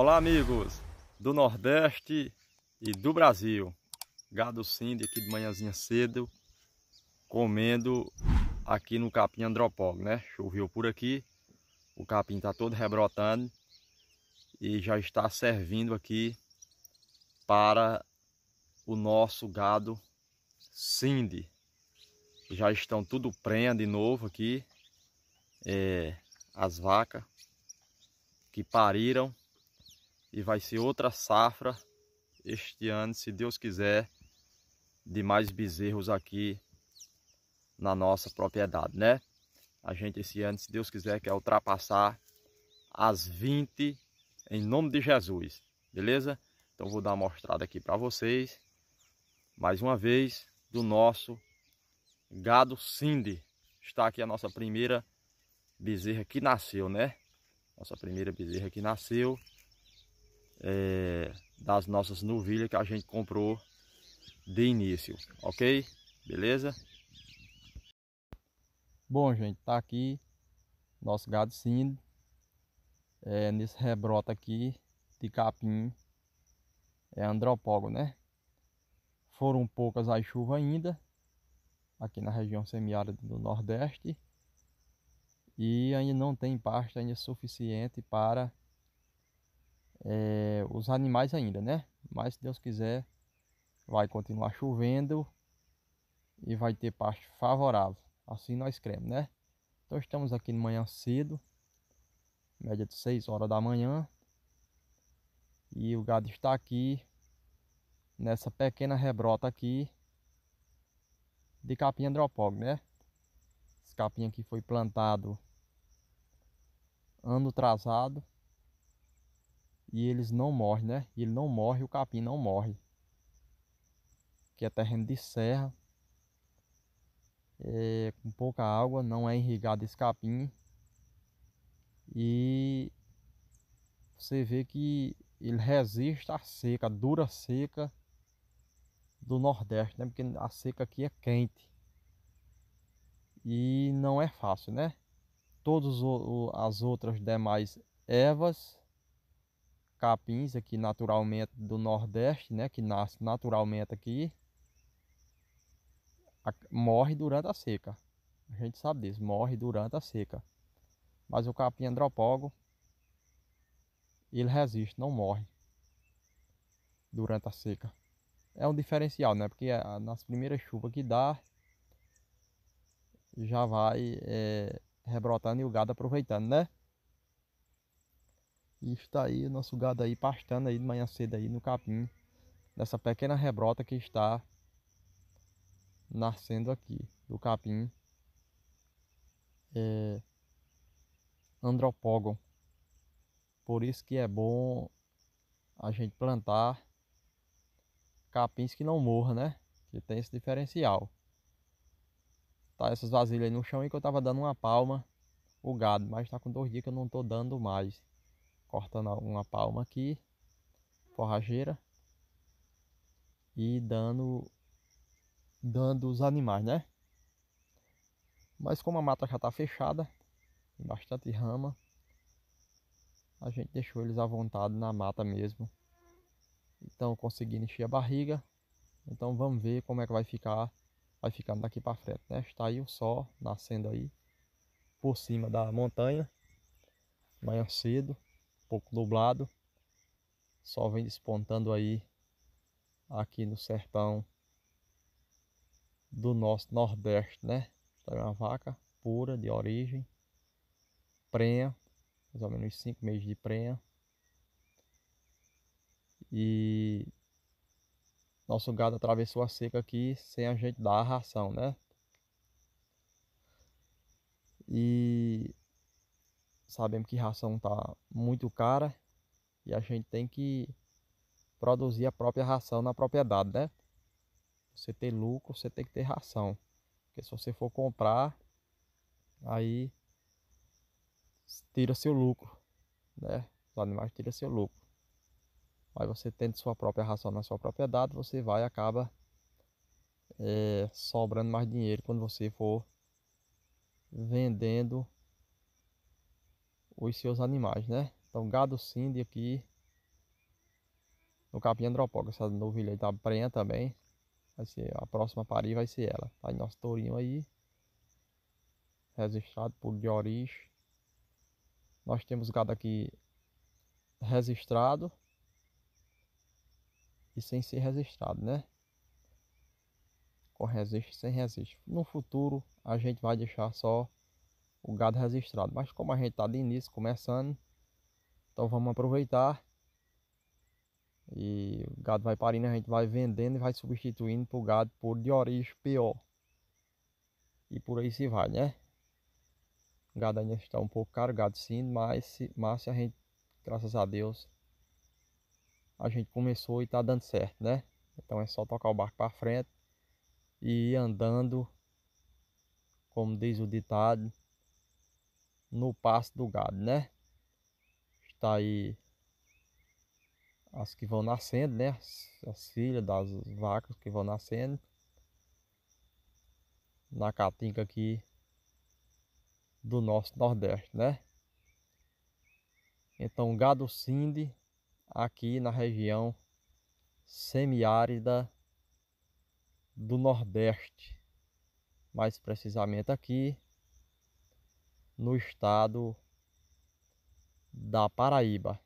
Olá, amigos do Nordeste e do Brasil. Gado Cindy aqui de manhãzinha cedo, comendo aqui no capim andropógo, né? Choveu por aqui, o capim está todo rebrotando e já está servindo aqui para o nosso gado Cindy. Já estão tudo prenha de novo aqui, é, as vacas que pariram e vai ser outra safra este ano, se Deus quiser, de mais bezerros aqui na nossa propriedade, né? A gente esse ano, se Deus quiser, quer ultrapassar as 20 em nome de Jesus, beleza? Então vou dar uma mostrada aqui para vocês, mais uma vez, do nosso gado Cindy. Está aqui a nossa primeira bezerra que nasceu, né? Nossa primeira bezerra que nasceu é, das nossas novilhas que a gente comprou de início, ok? Beleza? Bom, gente, tá aqui nosso gado sim é, nesse rebrota aqui de capim, é andropógo, né? Foram poucas as chuvas ainda, aqui na região semiárida do Nordeste, e ainda não tem pasta ainda suficiente para é, os animais ainda, né? Mas se Deus quiser, vai continuar chovendo e vai ter parte favorável. Assim nós cremos, né? Então estamos aqui de manhã cedo, média de 6 horas da manhã. E o gado está aqui nessa pequena rebrota aqui de capinha dropog, né? Esse capinha aqui foi plantado ano atrasado e eles não morrem, né? E ele não morre, o capim não morre. Que é terreno de serra, é, com pouca água, não é irrigado esse capim. E você vê que ele resiste à seca, à dura seca do Nordeste, né? Porque a seca aqui é quente e não é fácil, né? Todas as outras demais ervas capins aqui naturalmente do Nordeste, né, que nasce naturalmente aqui, morre durante a seca. A gente sabe disso, morre durante a seca. Mas o capim andropógo, ele resiste, não morre durante a seca. É um diferencial, né? Porque ah, nas primeiras chuvas que dá, já vai é, rebrotando e o gado aproveitando, né? E está aí nosso gado aí pastando aí de manhã cedo aí no capim dessa pequena rebrota que está nascendo aqui do capim é, andropógon. Por isso que é bom a gente plantar capins que não morram, né? Que tem esse diferencial. Tá essas vasilhas aí no chão e que eu tava dando uma palma o gado, mas tá com dois dias que eu não tô dando mais cortando alguma palma aqui, forrageira e dando dando os animais, né? Mas como a mata já está fechada, bastante rama, a gente deixou eles à vontade na mata mesmo. Então conseguindo encher a barriga. Então vamos ver como é que vai ficar, vai ficando daqui para frente, né? Está aí o sol nascendo aí por cima da montanha, manhã cedo pouco nublado. Sol vem despontando aí aqui no sertão do nosso Nordeste, né? Tá uma vaca pura de origem, prenha, mais ou menos cinco meses de prenha. E nosso gado atravessou a seca aqui sem a gente dar a ração, né? E sabemos que ração está muito cara e a gente tem que produzir a própria ração na propriedade, né? Você ter lucro, você tem que ter ração. Porque se você for comprar, aí tira seu lucro, né? Os animais tiram seu lucro. Mas você tendo sua própria ração na sua propriedade, você vai e acaba é, sobrando mais dinheiro quando você for vendendo os seus animais, né? Então, gado cindy aqui no capim andropoca. Essa novilha aí tá prenha também. Vai ser a próxima parir, vai ser ela. Tá aí nosso tourinho aí. Registrado por Dioris. Nós temos gado aqui registrado e sem ser registrado, né? Com resiste, sem resiste. No futuro a gente vai deixar só o gado registrado. Mas como a gente está de início, começando, então vamos aproveitar. E o gado vai parindo, a gente vai vendendo e vai substituindo para o gado por de origem pior. E por aí se vai, né? O gado ainda está um pouco caro, gado sim, mas, mas a gente, graças a Deus, a gente começou e está dando certo, né? Então é só tocar o barco para frente e ir andando, como diz o ditado, no pasto do gado, né? Está aí as que vão nascendo, né? As, as filhas das vacas que vão nascendo. Na caatinga aqui do nosso Nordeste, né? Então, gado cinde aqui na região semiárida do Nordeste, mais precisamente aqui no estado da Paraíba.